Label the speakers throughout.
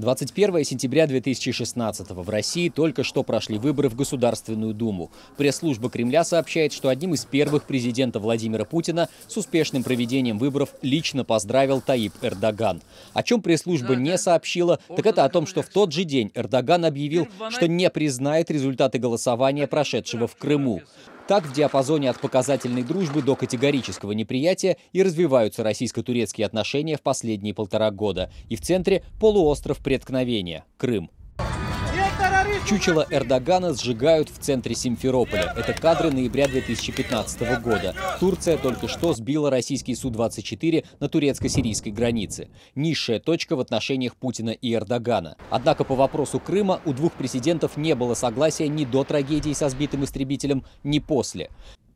Speaker 1: 21 сентября 2016 в России только что прошли выборы в Государственную Думу. Пресс-служба Кремля сообщает, что одним из первых президента Владимира Путина с успешным проведением выборов лично поздравил Таиб Эрдоган. О чем пресс-служба не сообщила, так это о том, что в тот же день Эрдоган объявил, что не признает результаты голосования, прошедшего в Крыму. Так в диапазоне от показательной дружбы до категорического неприятия и развиваются российско-турецкие отношения в последние полтора года. И в центре полуостров преткновения – Крым. Чучело Эрдогана сжигают в центре Симферополя. Это кадры ноября 2015 года. Турция только что сбила российский Су-24 на турецко-сирийской границе. Низшая точка в отношениях Путина и Эрдогана. Однако по вопросу Крыма у двух президентов не было согласия ни до трагедии со сбитым истребителем, ни после.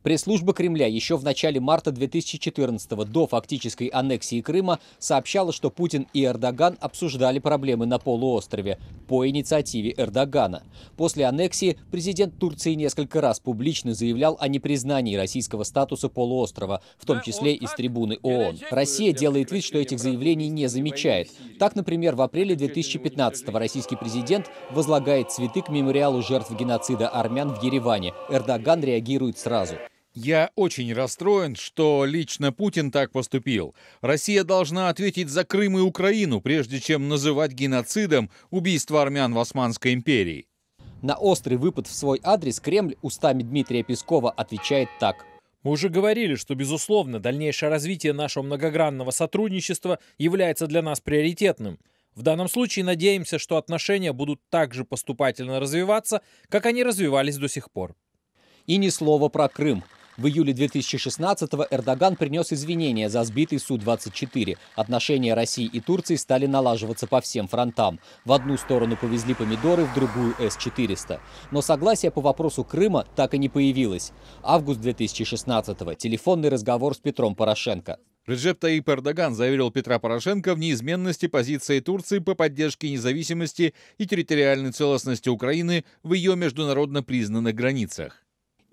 Speaker 1: Пресс-служба Кремля еще в начале марта 2014 до фактической аннексии Крыма сообщала, что Путин и Эрдоган обсуждали проблемы на полуострове по инициативе Эрдогана. После аннексии президент Турции несколько раз публично заявлял о непризнании российского статуса полуострова, в том числе из трибуны ООН. Россия делает вид, что этих заявлений не замечает. Так, например, в апреле 2015 российский президент возлагает цветы к мемориалу жертв геноцида армян в Ереване. Эрдоган реагирует сразу.
Speaker 2: Я очень расстроен, что лично Путин так поступил. Россия должна ответить за Крым и Украину, прежде чем называть геноцидом убийство армян в Османской империи. На острый выпад в свой адрес
Speaker 1: Кремль устами Дмитрия Пескова отвечает так. Мы уже говорили, что, безусловно, дальнейшее развитие нашего многогранного сотрудничества является для нас приоритетным. В данном случае надеемся, что отношения будут так же поступательно развиваться, как они развивались до сих пор. И ни слова про Крым. В июле 2016-го Эрдоган принес извинения за сбитый Су-24. Отношения России и Турции стали налаживаться по всем фронтам. В одну сторону повезли помидоры, в другую – С-400. Но согласие по вопросу Крыма так и не появилось. Август 2016-го. Телефонный разговор с Петром Порошенко.
Speaker 2: Реджеп Таип Эрдоган заверил Петра Порошенко в неизменности позиции Турции по поддержке независимости и территориальной целостности Украины в ее международно признанных
Speaker 1: границах.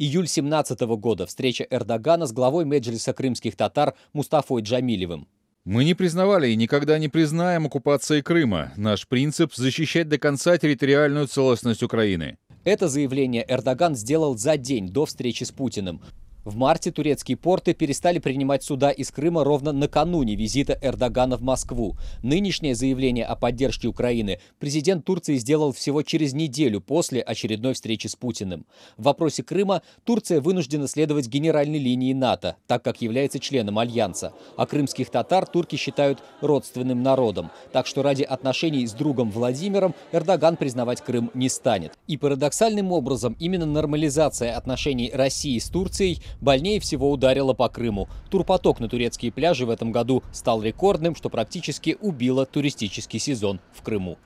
Speaker 1: Июль 17 года. Встреча Эрдогана с главой Меджлиса крымских татар
Speaker 2: Мустафой Джамилевым. Мы не признавали и никогда не признаем оккупации Крыма. Наш принцип – защищать до конца территориальную целостность Украины. Это заявление Эрдоган
Speaker 1: сделал за день до встречи с Путиным. В марте турецкие порты перестали принимать суда из Крыма ровно накануне визита Эрдогана в Москву. Нынешнее заявление о поддержке Украины президент Турции сделал всего через неделю после очередной встречи с Путиным. В вопросе Крыма Турция вынуждена следовать генеральной линии НАТО, так как является членом Альянса. А крымских татар турки считают родственным народом. Так что ради отношений с другом Владимиром Эрдоган признавать Крым не станет. И парадоксальным образом именно нормализация отношений России с Турцией – Больнее всего ударило по Крыму. Турпоток на турецкие пляжи в этом году стал рекордным, что практически убило туристический сезон в Крыму.